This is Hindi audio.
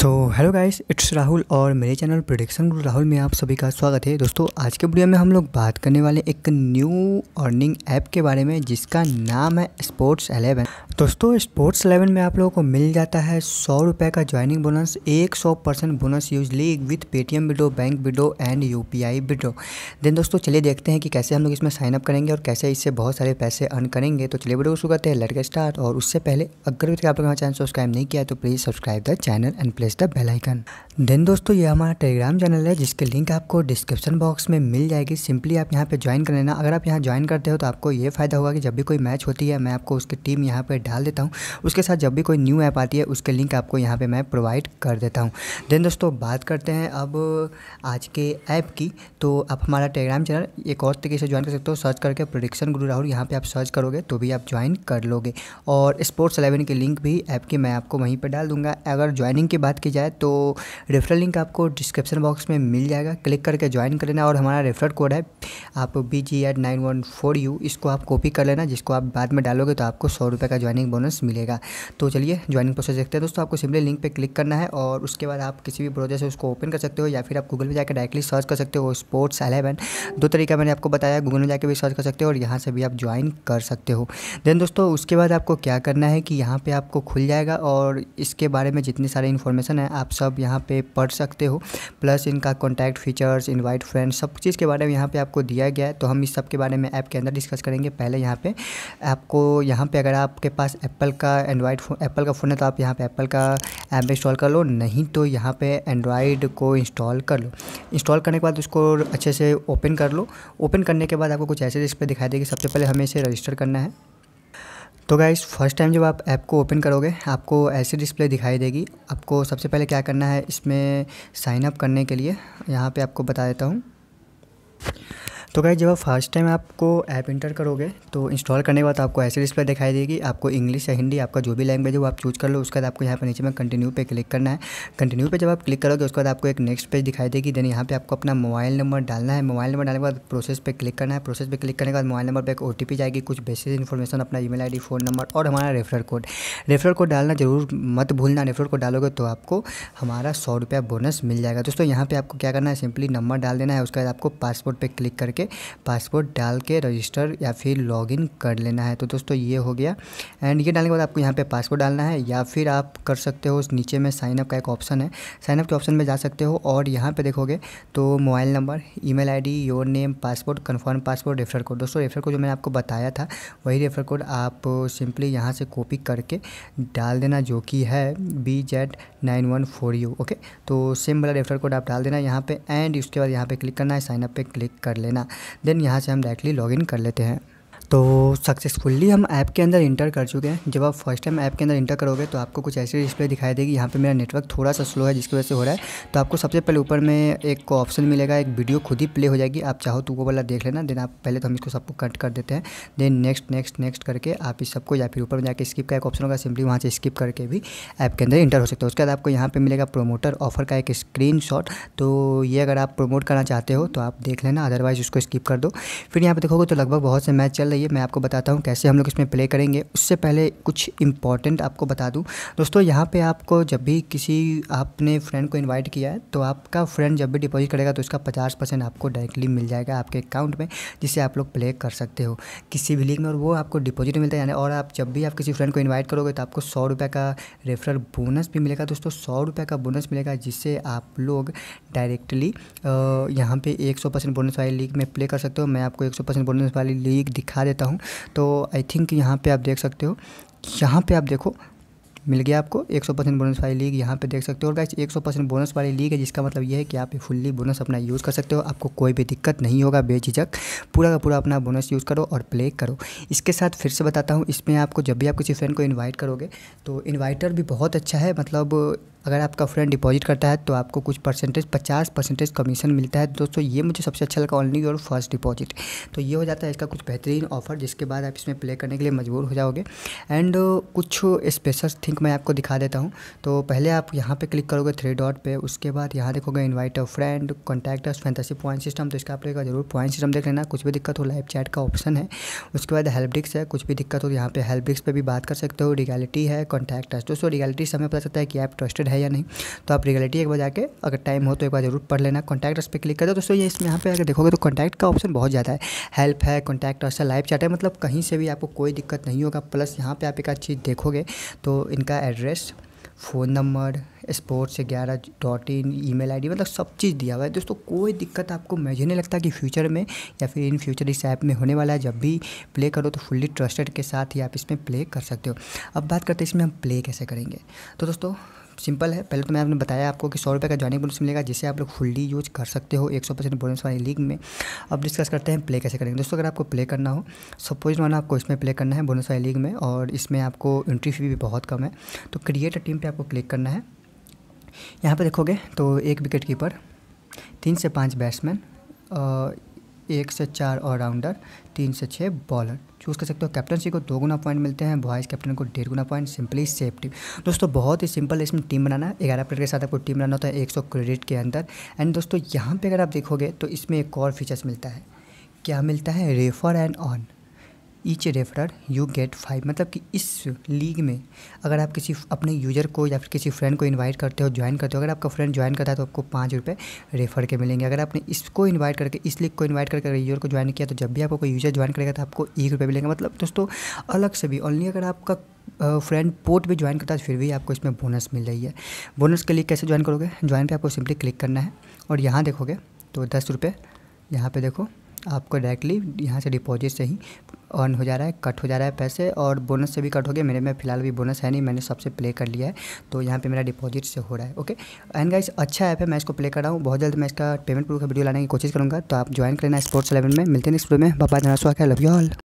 so hello guys it's Rahul और मेरे चैनल प्रोडिक्शन राहुल में आप सभी का स्वागत है दोस्तों आज के वीडियो में हम लोग बात करने वाले एक न्यू अर्निंग ऐप के बारे में जिसका नाम है स्पोर्ट्स एलेवन दोस्तों स्पोर्ट्स एलेवन में आप लोगों को मिल जाता है सौ रुपये का ज्वाइनिंग बोनस एक सौ percent bonus usually with Paytm withdraw bank withdraw and U P I withdraw then दोस्तों चलिए देखते हैं कि कैसे हम लोग इसमें साइनअप करेंगे और कैसे इससे बहुत सारे पैसे अर्न करेंगे तो चलिए वीडियो को शुरू करते हैं लड़के स्टार्ट और उससे पहले अगर आप लोग हमारे चैनल सब्सक्राइब नहीं किया तो please subscribe the channel and press the bell icon then दोस्तों ये हमारा टेलीग्राम चैनल है जिसके लिंक आपको डिस्क्रिप्शन बॉक्स में मिल जाएगी सिंपली आप यहाँ पे ज्वाइन कर लेना अगर आप यहाँ ज्वाइन करते हो तो आपको ये फ़ायदा होगा कि जब भी कोई मैच होती है मैं आपको उसकी टीम यहाँ पर डाल देता हूँ उसके साथ जब भी कोई न्यू ऐप आती है उसके लिंक आपको यहाँ पर मैं प्रोवाइड कर देता हूँ देन दोस्तों बात करते हैं अब आज के ऐप की तो आप हमारा टेलीग्राम चैनल एक और तरीके से ज्वाइन कर सकते हो सर्च करके प्रोडिक्शन गुरु राहुल यहाँ पर आप सर्च करोगे तो भी आप ज्वाइन कर लोगे और स्पोर्ट्स एलेवन की लिंक भी ऐप की मैं आपको वहीं पर डाल दूंगा अगर ज्वाइनिंग की बात बात की जाए तो रेफरल लिंक आपको डिस्क्रिप्शन बॉक्स में मिल जाएगा क्लिक करके ज्वाइन कर लेना और हमारा रेफरल कोड है आप B G Z nine one four U इसको आप कॉपी कर लेना जिसको आप बाद में डालोगे तो आपको सौ रुपये का ज्वाइनिंग बोनस मिलेगा तो चलिए ज्वाइनिंग प्रोसेस देखते हैं दोस्तों आपको सिंपली लिंक पर क्लिक करना है और उसके बाद आप किसी भी ब्राउजर से उसको ओपन कर सकते हो या फिर आप गूगल पर जाकर डायरेक्टली सर्च कर सकते हो स्पोर्ट्स अलेवन दो तरीका मैंने आपको बताया गूगल में जाकर भी सर्च कर सकते हो और यहाँ से भी आप ज्वाइन कर सकते हो देन दोस्तों उसके बाद आपको क्या करना है कि यहाँ पर आपको खुल जाएगा और इसके बारे में जितने सारे इन्फॉर्मेशन है आप सब यहाँ पर पढ़ सकते हो प्लस इनका कॉन्टैक्ट फीचर्स इन्वाइट फ्रेंड्स सब चीज़ के बारे में यहाँ पर आपको दिया गया है तो हम इस सब के बारे में ऐप के अंदर डिस्कस करेंगे पहले यहाँ पे आपको यहाँ पे अगर आपके पास एप्पल का एंड्रॉयड फ़ोन एप्पल का फ़ोन है तो आप यहाँ पे एप्पल का ऐप इंस्टॉल कर लो नहीं तो यहाँ पे एंड्रॉयड को इंस्टॉल कर लो इंस्टॉल करने के बाद उसको अच्छे से ओपन कर लो ओपन करने के बाद आपको कुछ ऐसे डिस्प्ले दिखाई देगी सबसे पहले हमें इसे रजिस्टर करना है तो गाइज़ फर्स्ट टाइम जब आप ऐप को ओपन करोगे आपको ऐसी डिस्प्ले दिखाई देगी आपको सबसे पहले क्या करना है इसमें साइनअप करने के लिए यहाँ पे आपको बता देता हूँ तो गाइज जब आप फर्स्ट टाइम आपको ऐप इंटर करोगे तो इंस्टॉल करने के बाद आपको ऐसे डिस्प्ले दिखाई देगी आपको इंग्लिश या हिंदी आपका जो भी लैंग्वेज है वो आप चूज कर लो उसके बाद आपको यहाँ पर नीचे में कंटिन्यू पे क्लिक करना है कंटिन्यू पे जब आप क्लिक करोगे उसके बाद आपको एक नेक्स्ट पेज दिखाई देगी देन यहाँ पे आपको अपना मोबाइल नंबर डालना है मोबाइल नंबर डालने के बाद प्रोसेस पे क्लिक करना है प्रोसेस पे क्लिक करने के बाद मोबाइल नंबर पर एक ओ जाएगी कुछ बेसिक इन्फॉर्मेशन अपना ई मेल फ़ोन नंबर और हमारा रेफरल कोड रेफरल कोड डालना जरूर मत भूलना रेफरल कोड डालोगे तो आपको हमारा सौ बोनस मिल जाएगा दोस्तों यहाँ पर आपको क्या करना है सिंपली नंबर डाल देना है उसके बाद आपको पासपोर्ट पर क्लिक करके करके पासपोर्ट डाल के रजिस्टर या फिर लॉगिन कर लेना है तो दोस्तों ये हो गया एंड ये डालने के बाद आपको यहाँ पे पासपोर्ट डालना है या फिर आप कर सकते हो उस नीचे में साइनअप का एक ऑप्शन है साइनअप के ऑप्शन में जा सकते हो और यहाँ पर देखोगे तो mobile number I D your name password confirm password refer code दोस्तों रेफर कोड जो मैंने आपको बताया था वही रेफर कोड आप सिंपली यहाँ से कॉपी करके डाल देना जो कि है B Z nine one four U okay तो सेम वाला रेफर कोड आप डाल देना यहाँ पे एंड उसके बाद यहाँ पे क्लिक करना है साइनअप पे क्लिक कर लेना देन यहाँ से हम डायरेक्टली लॉगिन कर लेते हैं तो सक्सेसफुली हम ऐप के अंदर इंटर कर चुके हैं जब आप फर्स्ट टाइम ऐप के अंदर इंटर करोगे तो आपको कुछ ऐसी डिस्प्ले दिखाई देगी यहाँ पे मेरा नेटवर्क थोड़ा सा स्लो है जिसकी वजह से हो रहा है तो आपको सबसे पहले ऊपर में एक ऑप्शन मिलेगा एक वीडियो खुद ही प्ले हो जाएगी आप चाहो तो वो वाला देख लेना देन आप पहले तो हम इसको सबको कट कर देते हैं देन नेक्स्ट नेक्स्ट नेक्स्ट करके आप इस सबको या फिर ऊपर में जाकर स्किप का एक ऑप्शन होगा सिंपली वहाँ से स्किप करके भी ऐप के अंदर इंटर हो सकता है उसके बाद आपको यहाँ पर मिलेगा प्रोमोटर ऑफर का एक स्क्रीन तो ये अगर आप प्रोमोट करना चाहते हो तो आप देख लेना अदरवाइज़ उसको स्किप कर दो फिर यहाँ पर देखोगे तो लगभग बहुत से मैच चल रही आइए मैं आपको बताता हूँ कैसे हम लोग इसमें प्ले करेंगे उससे पहले कुछ इंपॉर्टेंट आपको बता दूँ दोस्तों यहाँ पे आपको जब भी किसी आपने फ्रेंड को इनवाइट किया है तो आपका फ्रेंड जब भी डिपॉजिट करेगा तो उसका पचास परसेंट आपको डायरेक्टली मिल जाएगा आपके अकाउंट में जिससे आप लोग प्ले कर सकते हो किसी भी लिंक में और वो आपको डिपॉजिट मिलता है यानी और आप जब भी आप किसी फ्रेंड को इन्वाइट करोगे तो आपको सौ रुपये का रेफरल बोनस भी मिलेगा दोस्तों सौ रुपये का बोनस मिलेगा जिससे आप लोग डायरेक्टली यहाँ पे एक सौ परसेंट बोनस वाली लीग में प्ले कर सकते हो मैं आपको एक सौ परसेंट बोनस वाली लीग दिखा दिखा देता हूँ तो आई थिंक यहाँ पे आप देख सकते हो यहाँ पे आप देखो मिल गया आपको 100 परसेंट बोनस वाली लीग यहाँ पे देख सकते हो और गाइस 100 परसेंट बोनस वाली लीग है जिसका मतलब ये है कि आप फुल्ली बोनस अपना यूज़ कर सकते हो आपको कोई भी दिक्कत नहीं होगा बेझिझक पूरा का पूरा अपना बोनस यूज़ करो और प्ले करो इसके साथ फिर से बताता हूँ इसमें आपको जब भी आप किसी फ्रेंड को इन्वाइट करोगे तो इन्वाइटर भी बहुत अच्छा है मतलब अगर आपका फ्रेंड डिपॉजिट करता है तो आपको कुछ परसेंटेज पचास परसेंटेज कमीशन मिलता है दोस्तों ये मुझे सबसे अच्छा लगा ऑनली और फर्स्ट डिपॉजिट तो ये हो जाता है इसका कुछ बेहतरीन ऑफर जिसके बाद आप इसमें प्ले करने के लिए मजबूर हो जाओगे एंड कुछ स्पेशल थिंग थिंक मैं आपको दिखा देता हूँ तो पहले आप यहाँ पे क्लिक करोगे थ्री डॉट पे उसके बाद यहाँ देखोगे invite a friend contact us fantasy point system तो इसका आप लोग जरूर पॉइंट सिस्टम देख लेना कुछ भी दिक्कत हो लाइव चैट का ऑप्शन है उसके बाद हेल्प डिस्क है कुछ भी दिक्कत हो यहाँ पे हेल्प डिस्क पर भी बात कर सकते हो रियलिटी है कॉन्टैक्टर्स दोस्तों से समय पता चलता है कि ऐप ट्रस्टेड है या नहीं तो आप रियलिटी एक बार जाकर अगर टाइम हो तो एक बार जरूर पढ़ लेना कॉन्टैक्टर्स पर क्लिक कर दो दोस्तों ये इसमें यहाँ पे अगर देखोगे तो कॉन्टैक्ट का ऑप्शन बहुत ज़्यादा है हेल्प है कॉन्टैक्टर्स है लाइव चैट है मतलब कहीं से भी आपको कोई दिक्कत नहीं होगा प्लस यहाँ पर आप एक चीज़ देखोगे तो इनका एड्रेस फ़ोन नंबर स्पोर्ट्स ग्यारह डॉट इन ई मेल मतलब सब चीज़ दिया हुआ है दोस्तों कोई दिक्कत आपको मुझे नहीं लगता कि फ्यूचर में या फिर इन फ्यूचर इस ऐप में होने वाला है जब भी प्ले करो तो फुल्ली ट्रस्टेड के साथ ही आप इसमें प्ले कर सकते हो अब बात करते हैं इसमें हम प्ले कैसे करेंगे तो दोस्तों सिंपल है पहले तो मैं आपने बताया आपको कि सौ रुपये का ज्वाइनिंग बोनस मिलेगा जिसे आप लोग फुल्ली यूज कर सकते हो एक सौ परसेंट बोनस वाली लीग में अब डिस्कस करते हैं प्ले कैसे करेंगे दोस्तों अगर आपको प्ले करना हो सपोज माना आपको इसमें प्ले करना है बोनस वाली लीग में और इसमें आपको एंट्री फी भी बहुत कम है तो क्रिएट टीम पर आपको क्लिक करना है यहाँ पर देखोगे तो एक विकेट कीपर तीन से पाँच बैट्समैन एक से चार ऑलराउंडर तीन से छः बॉलर चूज़ कर सकते हो कैप्टनसी को दो गुना पॉइंट मिलते हैं वाइस कैप्टन को डेढ़ गुना पॉइंट सिंपली सेफ टीम दोस्तों बहुत ही सिंपल है इसमें टीम बनाना है ग्यारह प्लेयर के साथ आपको टीम बनाना होता है एक सौ क्रेडिट के अंदर एंड दोस्तों यहाँ पर अगर आप देखोगे तो इसमें एक और फीचर्स मिलता है क्या मिलता है refer and earn each referrer you get five मतलब कि इस लीग में अगर आप किसी अपने यूज़र को या फिर किसी फ्रेंड को इनवाइट करते हो ज्वाइन करते हो अगर आपका फ्रेंड ज्वाइन करता है तो आपको पाँच रुपये रेफर के मिलेंगे अगर आपने इसको इनवाइट करके इस लीग को इनवाइट करके यूज़र को ज्वाइन किया तो जब भी आपको कोई यूज़र ज्वाइन करेगा तो आपको एक रुपये मिलेंगे मतलब दोस्तों अलग से भी ओनली अगर आपका फ्रेंड पोर्ट भी ज्वाइन करता है फिर भी आपको इसमें बोनस मिल रही है बोनस के लिए कैसे ज्वाइन करोगे ज्वाइन पर आपको सिंपली क्लिक करना है और यहाँ देखोगे तो दस रुपये यहाँ पर देखो आपको डायरेक्टली यहाँ से डिपॉजिट से ही अर्न हो जा रहा है कट हो जा रहा है पैसे और बोनस से भी कट हो गया मेरे में फिलहाल भी बोनस है नहीं मैंने सबसे प्ले कर लिया है तो यहाँ पे मेरा डिपॉजिट से हो रहा है ओके एंड गाइस अच्छा ऐप है मैं इसको प्ले कर रहा हूँ बहुत जल्द मैं इसका पेमेंट प्रूफ का वीडियो लाने की कोशिश करूँगा तो आप ज्वाइन करना स्पोर्ट्स इलेवन में मिलते हैं स्कूल वीडियो में बाबा धनासुआ का लव यू ऑल